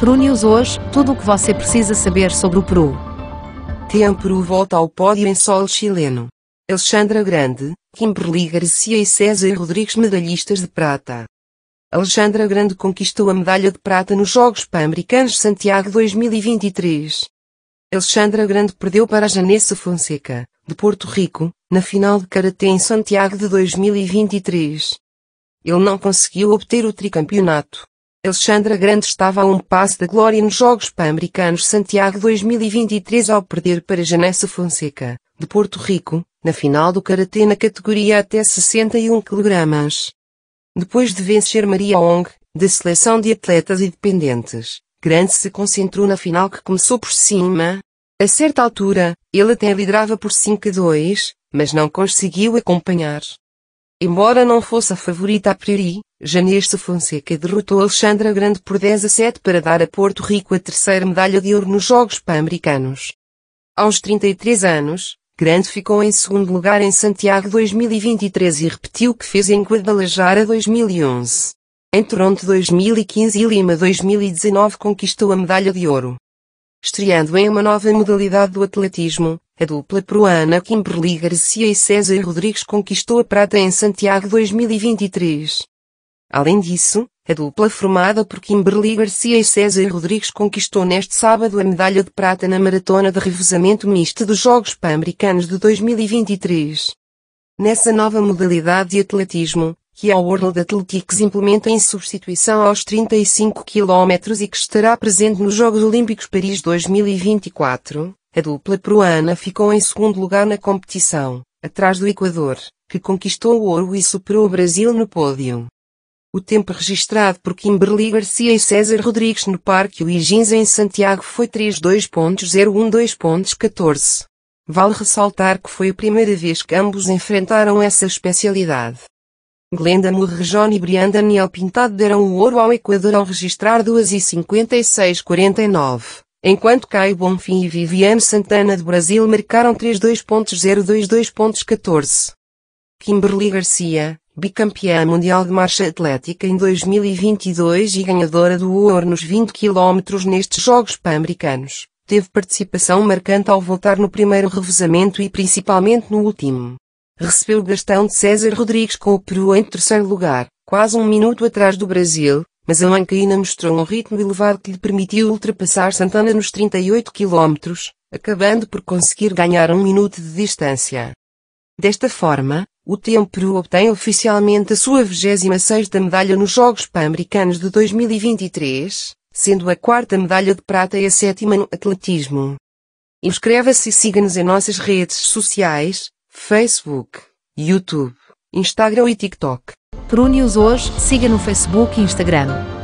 Peru News hoje, tudo o que você precisa saber sobre o Peru. Tian Peru volta ao pódio em solo chileno. Alexandra Grande, Kimberly Garcia e César Rodrigues medalhistas de prata. Alexandra Grande conquistou a medalha de prata nos Jogos Pan-Americanos Santiago 2023. Alexandra Grande perdeu para Janessa Fonseca, de Porto Rico, na final de Karatê em Santiago de 2023. Ele não conseguiu obter o tricampeonato. Alexandra Grande estava a um passo da glória nos Jogos Pan-Americanos Santiago 2023 ao perder para Janessa Fonseca, de Porto Rico, na final do Karatê na categoria até 61 kg. Depois de vencer Maria Ong, da seleção de atletas independentes, Grande se concentrou na final que começou por cima. A certa altura, ele até liderava por 5 a 2, mas não conseguiu acompanhar. Embora não fosse a favorita a priori, Janeste Fonseca derrotou Alexandra Grande por 10 a 7 para dar a Porto Rico a terceira medalha de ouro nos Jogos Pan-Americanos. Aos 33 anos, Grande ficou em segundo lugar em Santiago 2023 e repetiu o que fez em Guadalajara 2011. Em Toronto 2015 e Lima 2019 conquistou a medalha de ouro. Estreando em uma nova modalidade do atletismo, a é dupla peruana Kimberly Garcia e César Rodrigues conquistou a prata em Santiago 2023. Além disso, a é dupla formada por Kimberly Garcia e César Rodrigues conquistou neste sábado a medalha de prata na maratona de revezamento misto dos Jogos Pan-Americanos de 2023. Nessa nova modalidade de atletismo, que a World Athletics implementa em substituição aos 35 km e que estará presente nos Jogos Olímpicos Paris 2024, a dupla peruana ficou em segundo lugar na competição, atrás do Equador, que conquistou o ouro e superou o Brasil no pódio. O tempo registrado por Kimberly Garcia e César Rodrigues no Parque Uigins em Santiago foi 3.2.012.14. Vale ressaltar que foi a primeira vez que ambos enfrentaram essa especialidade. Glenda Murrejone e Brian Daniel Pintado deram o ouro ao Equador ao registrar 49 enquanto Caio Bonfim e Viviane Santana do Brasil marcaram 3.2.022.14. Kimberly Garcia, bicampeã mundial de marcha atlética em 2022 e ganhadora do ouro nos 20 km nestes Jogos Pan-Americanos, teve participação marcante ao voltar no primeiro revezamento e principalmente no último. Recebeu Gastão de César Rodrigues com o Peru em terceiro lugar, quase um minuto atrás do Brasil, mas a Mancaína mostrou um ritmo elevado que lhe permitiu ultrapassar Santana nos 38 km, acabando por conseguir ganhar um minuto de distância. Desta forma, o Tempero obtém oficialmente a sua 26ª medalha nos Jogos Pan-Americanos de 2023, sendo a quarta medalha de prata e a sétima no atletismo. Inscreva-se e siga-nos em nossas redes sociais, Facebook, YouTube, Instagram e TikTok os hoje, siga no Facebook e Instagram.